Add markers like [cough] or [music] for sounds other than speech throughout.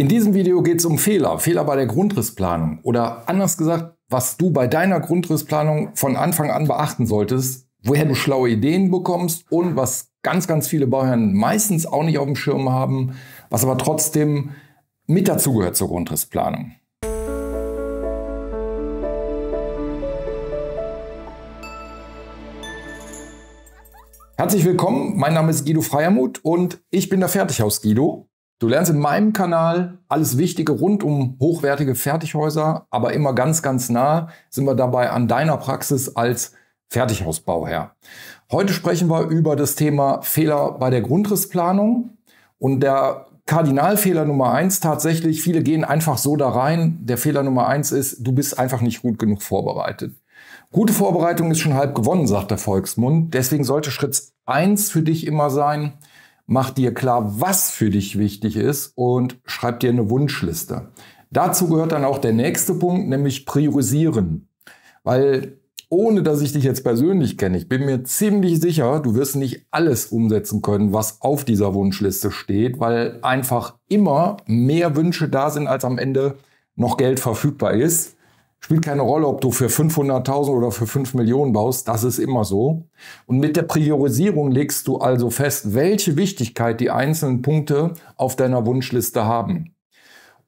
In diesem Video geht es um Fehler, Fehler bei der Grundrissplanung oder anders gesagt, was du bei deiner Grundrissplanung von Anfang an beachten solltest, woher du schlaue Ideen bekommst und was ganz, ganz viele Bauherren meistens auch nicht auf dem Schirm haben, was aber trotzdem mit dazugehört zur Grundrissplanung. Herzlich willkommen, mein Name ist Guido Freiermuth und ich bin der Fertighaus Guido Du lernst in meinem Kanal alles Wichtige rund um hochwertige Fertighäuser, aber immer ganz, ganz nah sind wir dabei an deiner Praxis als Fertighausbauherr. Heute sprechen wir über das Thema Fehler bei der Grundrissplanung und der Kardinalfehler Nummer eins tatsächlich, viele gehen einfach so da rein. Der Fehler Nummer eins ist, du bist einfach nicht gut genug vorbereitet. Gute Vorbereitung ist schon halb gewonnen, sagt der Volksmund. Deswegen sollte Schritt eins für dich immer sein, mach dir klar, was für dich wichtig ist und schreib dir eine Wunschliste. Dazu gehört dann auch der nächste Punkt, nämlich priorisieren. Weil ohne dass ich dich jetzt persönlich kenne, ich bin mir ziemlich sicher, du wirst nicht alles umsetzen können, was auf dieser Wunschliste steht, weil einfach immer mehr Wünsche da sind, als am Ende noch Geld verfügbar ist. Spielt keine Rolle, ob du für 500.000 oder für 5 Millionen baust, das ist immer so. Und mit der Priorisierung legst du also fest, welche Wichtigkeit die einzelnen Punkte auf deiner Wunschliste haben.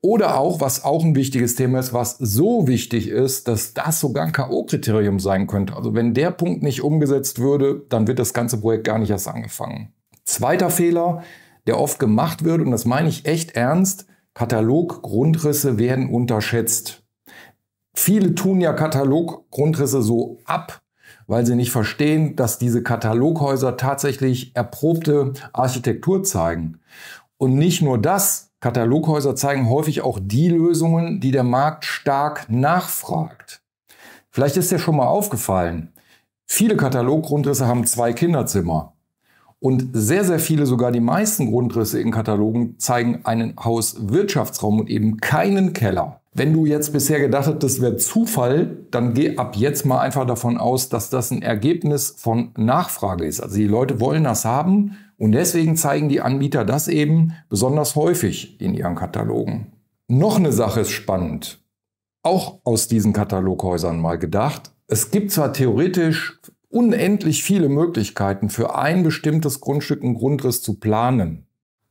Oder auch, was auch ein wichtiges Thema ist, was so wichtig ist, dass das sogar ein K.O.-Kriterium sein könnte. Also wenn der Punkt nicht umgesetzt würde, dann wird das ganze Projekt gar nicht erst angefangen. Zweiter Fehler, der oft gemacht wird, und das meine ich echt ernst, Kataloggrundrisse werden unterschätzt. Viele tun ja Kataloggrundrisse so ab, weil sie nicht verstehen, dass diese Kataloghäuser tatsächlich erprobte Architektur zeigen. Und nicht nur das, Kataloghäuser zeigen häufig auch die Lösungen, die der Markt stark nachfragt. Vielleicht ist dir schon mal aufgefallen, viele Kataloggrundrisse haben zwei Kinderzimmer. Und sehr, sehr viele, sogar die meisten Grundrisse in Katalogen zeigen einen Hauswirtschaftsraum und eben keinen Keller. Wenn du jetzt bisher gedacht hast, das wäre Zufall, dann geh ab jetzt mal einfach davon aus, dass das ein Ergebnis von Nachfrage ist. Also die Leute wollen das haben und deswegen zeigen die Anbieter das eben besonders häufig in ihren Katalogen. Noch eine Sache ist spannend, auch aus diesen Kataloghäusern mal gedacht. Es gibt zwar theoretisch unendlich viele Möglichkeiten für ein bestimmtes Grundstück einen Grundriss zu planen.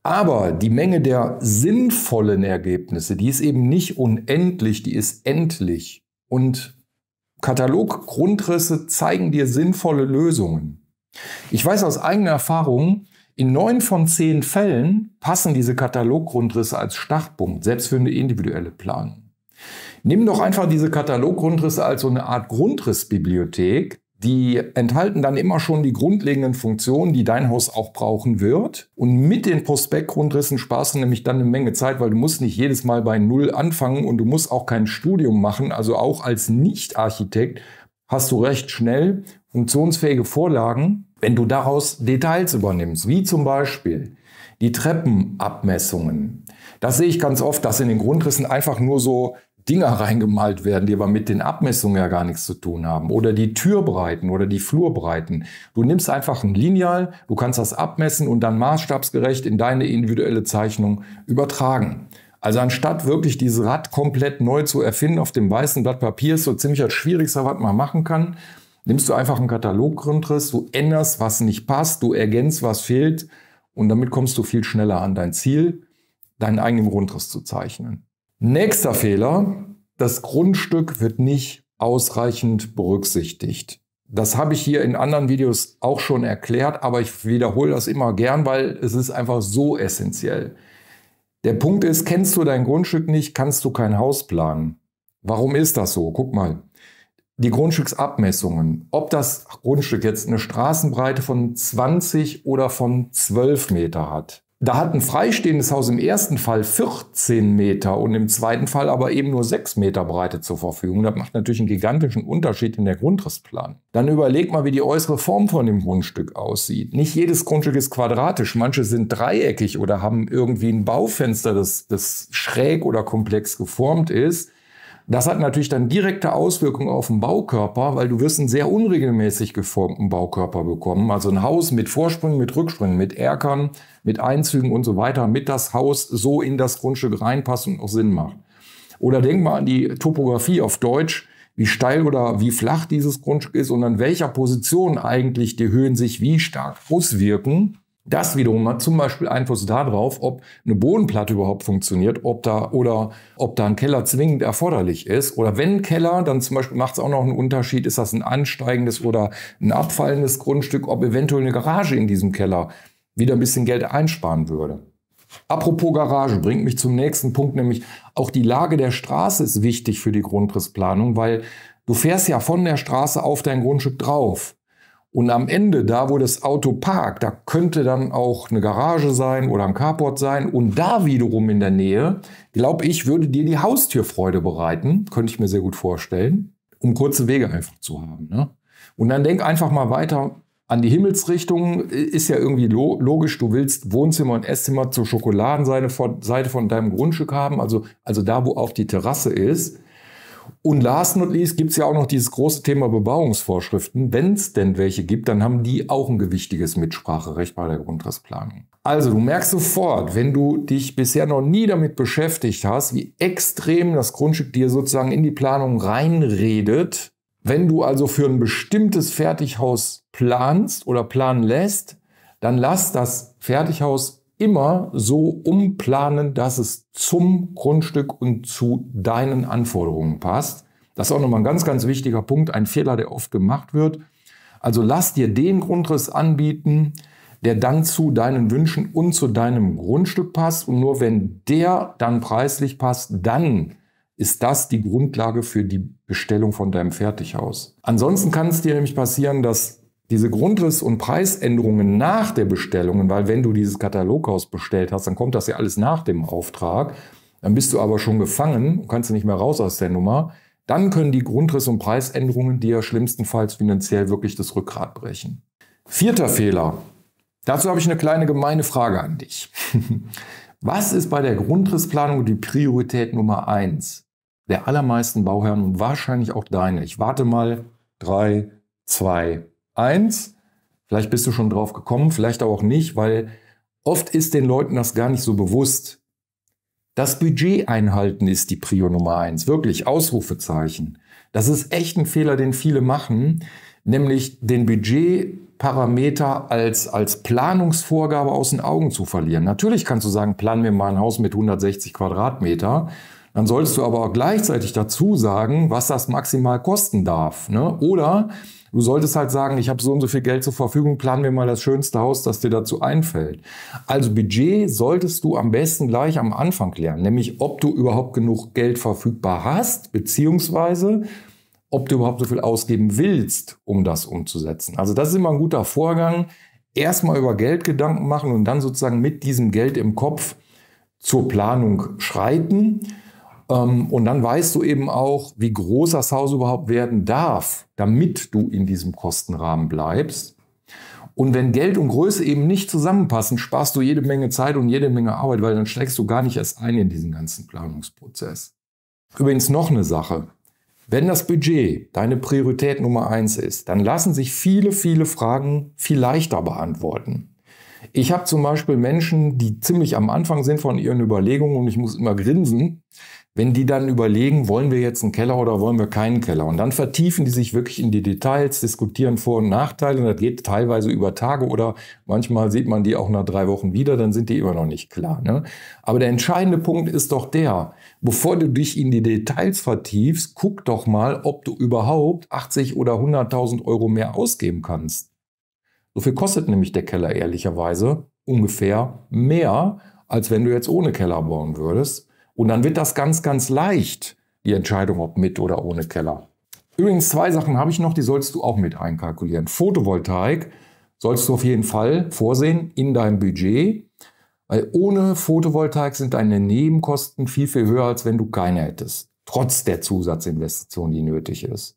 Aber die Menge der sinnvollen Ergebnisse, die ist eben nicht unendlich, die ist endlich. Und Kataloggrundrisse zeigen dir sinnvolle Lösungen. Ich weiß aus eigener Erfahrung, in neun von zehn Fällen passen diese Kataloggrundrisse als Startpunkt, selbst für eine individuelle Planung. Nimm doch einfach diese Kataloggrundrisse als so eine Art Grundrissbibliothek die enthalten dann immer schon die grundlegenden Funktionen, die dein Haus auch brauchen wird. Und mit den Prospektgrundrissen sparst du nämlich dann eine Menge Zeit, weil du musst nicht jedes Mal bei Null anfangen und du musst auch kein Studium machen. Also auch als Nicht-Architekt hast du recht schnell funktionsfähige Vorlagen, wenn du daraus Details übernimmst, wie zum Beispiel die Treppenabmessungen. Das sehe ich ganz oft, dass in den Grundrissen einfach nur so Dinger [laughs] reingemalt werden, die aber mit den Abmessungen ja gar nichts zu tun haben. Oder die Türbreiten oder die Flurbreiten. Du nimmst einfach ein Lineal, du kannst das abmessen und dann maßstabsgerecht in deine individuelle Zeichnung übertragen. Also anstatt wirklich dieses Rad komplett neu zu erfinden auf dem weißen Blatt Papier, ist so ziemlich das Schwierigste, was man machen kann, nimmst du einfach einen Kataloggrundriss, du änderst, was nicht passt, du ergänzt, was fehlt und damit kommst du viel schneller an dein Ziel, deinen eigenen Grundriss zu zeichnen. Nächster Fehler, das Grundstück wird nicht ausreichend berücksichtigt. Das habe ich hier in anderen Videos auch schon erklärt, aber ich wiederhole das immer gern, weil es ist einfach so essentiell. Der Punkt ist, kennst du dein Grundstück nicht, kannst du kein Haus planen. Warum ist das so? Guck mal. Die Grundstücksabmessungen, ob das Grundstück jetzt eine Straßenbreite von 20 oder von 12 Meter hat, da hat ein freistehendes Haus im ersten Fall 14 Meter und im zweiten Fall aber eben nur 6 Meter Breite zur Verfügung. Das macht natürlich einen gigantischen Unterschied in der Grundrissplan. Dann überleg mal, wie die äußere Form von dem Grundstück aussieht. Nicht jedes Grundstück ist quadratisch. Manche sind dreieckig oder haben irgendwie ein Baufenster, das, das schräg oder komplex geformt ist. Das hat natürlich dann direkte Auswirkungen auf den Baukörper, weil du wirst einen sehr unregelmäßig geformten Baukörper bekommen. Also ein Haus mit Vorsprüngen, mit Rücksprüngen, mit Erkern, mit Einzügen und so weiter, mit das Haus so in das Grundstück reinpasst und auch Sinn macht. Oder denk mal an die Topografie auf Deutsch, wie steil oder wie flach dieses Grundstück ist und an welcher Position eigentlich die Höhen sich wie stark auswirken. Das wiederum hat zum Beispiel Einfluss darauf, ob eine Bodenplatte überhaupt funktioniert, ob da oder ob da ein Keller zwingend erforderlich ist. Oder wenn Keller, dann zum Beispiel macht es auch noch einen Unterschied, ist das ein ansteigendes oder ein abfallendes Grundstück, ob eventuell eine Garage in diesem Keller wieder ein bisschen Geld einsparen würde. Apropos Garage bringt mich zum nächsten Punkt, nämlich auch die Lage der Straße ist wichtig für die Grundrissplanung, weil du fährst ja von der Straße auf dein Grundstück drauf. Und am Ende, da wo das Auto parkt, da könnte dann auch eine Garage sein oder ein Carport sein. Und da wiederum in der Nähe, glaube ich, würde dir die Haustürfreude bereiten. Könnte ich mir sehr gut vorstellen, um kurze Wege einfach zu haben. Ne? Und dann denk einfach mal weiter an die Himmelsrichtung. Ist ja irgendwie logisch, du willst Wohnzimmer und Esszimmer zur Schokoladenseite von, deinem Grundstück haben. Also, also da, wo auch die Terrasse ist und last not least gibt es ja auch noch dieses große Thema Bebauungsvorschriften. Wenn es denn welche gibt, dann haben die auch ein gewichtiges Mitspracherecht bei der Grundrissplanung. Also du merkst sofort, wenn du dich bisher noch nie damit beschäftigt hast, wie extrem das Grundstück dir sozusagen in die Planung reinredet. Wenn du also für ein bestimmtes Fertighaus planst oder planen lässt, dann lass das Fertighaus immer so umplanen, dass es zum Grundstück und zu deinen Anforderungen passt. Das ist auch nochmal ein ganz, ganz wichtiger Punkt, ein Fehler, der oft gemacht wird. Also lass dir den Grundriss anbieten, der dann zu deinen Wünschen und zu deinem Grundstück passt. Und nur wenn der dann preislich passt, dann ist das die Grundlage für die Bestellung von deinem Fertighaus. Ansonsten kann es dir nämlich passieren, dass diese Grundriss- und Preisänderungen nach der Bestellung, weil wenn du dieses Kataloghaus bestellt hast, dann kommt das ja alles nach dem Auftrag, dann bist du aber schon gefangen, kannst du nicht mehr raus aus der Nummer, dann können die Grundriss- und Preisänderungen dir ja schlimmstenfalls finanziell wirklich das Rückgrat brechen. Vierter Fehler. Dazu habe ich eine kleine gemeine Frage an dich. [laughs] Was ist bei der Grundrissplanung die Priorität Nummer eins der allermeisten Bauherren und wahrscheinlich auch deine? Ich warte mal. Drei, zwei, Eins, vielleicht bist du schon drauf gekommen, vielleicht auch nicht, weil oft ist den Leuten das gar nicht so bewusst. Das Budget einhalten ist die Prio Nummer eins. Wirklich, Ausrufezeichen. Das ist echt ein Fehler, den viele machen, nämlich den Budgetparameter als, als Planungsvorgabe aus den Augen zu verlieren. Natürlich kannst du sagen, planen wir mal ein Haus mit 160 Quadratmeter. Dann solltest du aber auch gleichzeitig dazu sagen, was das maximal kosten darf. Ne? Oder Du solltest halt sagen, ich habe so und so viel Geld zur Verfügung, plan mir mal das schönste Haus, das dir dazu einfällt. Also Budget solltest du am besten gleich am Anfang lernen, nämlich ob du überhaupt genug Geld verfügbar hast, beziehungsweise ob du überhaupt so viel ausgeben willst, um das umzusetzen. Also das ist immer ein guter Vorgang. Erstmal über Geld Gedanken machen und dann sozusagen mit diesem Geld im Kopf zur Planung schreiten. Ähm, und dann weißt du eben auch, wie groß das Haus überhaupt werden darf, damit du in diesem Kostenrahmen bleibst. Und wenn Geld und Größe eben nicht zusammenpassen, sparst du jede Menge Zeit und jede Menge Arbeit, weil dann steckst du gar nicht erst ein in diesen ganzen Planungsprozess. Übrigens noch eine Sache. Wenn das Budget deine Priorität Nummer eins ist, dann lassen sich viele, viele Fragen viel leichter beantworten. Ich habe zum Beispiel Menschen, die ziemlich am Anfang sind von ihren Überlegungen und ich muss immer grinsen, wenn die dann überlegen, wollen wir jetzt einen Keller oder wollen wir keinen Keller. Und dann vertiefen die sich wirklich in die Details, diskutieren Vor- und Nachteile und das geht teilweise über Tage oder manchmal sieht man die auch nach drei Wochen wieder, dann sind die immer noch nicht klar. Ne? Aber der entscheidende Punkt ist doch der, bevor du dich in die Details vertiefst, guck doch mal, ob du überhaupt 80 oder 100.000 Euro mehr ausgeben kannst. So viel kostet nämlich der Keller ehrlicherweise ungefähr mehr, als wenn du jetzt ohne Keller bauen würdest. Und dann wird das ganz, ganz leicht, die Entscheidung, ob mit oder ohne Keller. Übrigens zwei Sachen habe ich noch, die sollst du auch mit einkalkulieren. Photovoltaik sollst du auf jeden Fall vorsehen in deinem Budget, weil ohne Photovoltaik sind deine Nebenkosten viel, viel höher, als wenn du keine hättest, trotz der Zusatzinvestition, die nötig ist.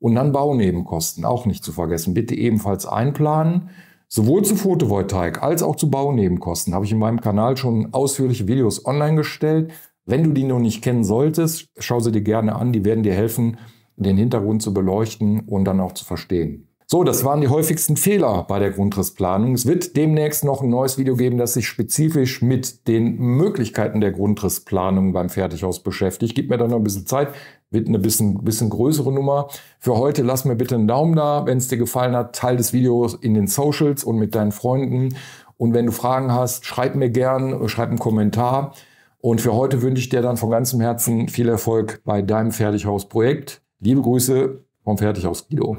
Und dann Baunebenkosten, auch nicht zu vergessen. Bitte ebenfalls einplanen. Sowohl zu Photovoltaik als auch zu Baunebenkosten habe ich in meinem Kanal schon ausführliche Videos online gestellt. Wenn du die noch nicht kennen solltest, schau sie dir gerne an. Die werden dir helfen, den Hintergrund zu beleuchten und dann auch zu verstehen. So, das waren die häufigsten Fehler bei der Grundrissplanung. Es wird demnächst noch ein neues Video geben, das sich spezifisch mit den Möglichkeiten der Grundrissplanung beim Fertighaus beschäftigt. Gib mir da noch ein bisschen Zeit. Wird eine bisschen, bisschen größere Nummer. Für heute lass mir bitte einen Daumen da, wenn es dir gefallen hat. teile das Video in den Socials und mit deinen Freunden. Und wenn du Fragen hast, schreib mir gern, schreib einen Kommentar. Und für heute wünsche ich dir dann von ganzem Herzen viel Erfolg bei deinem Fertighausprojekt. Liebe Grüße vom Fertighaus Guido.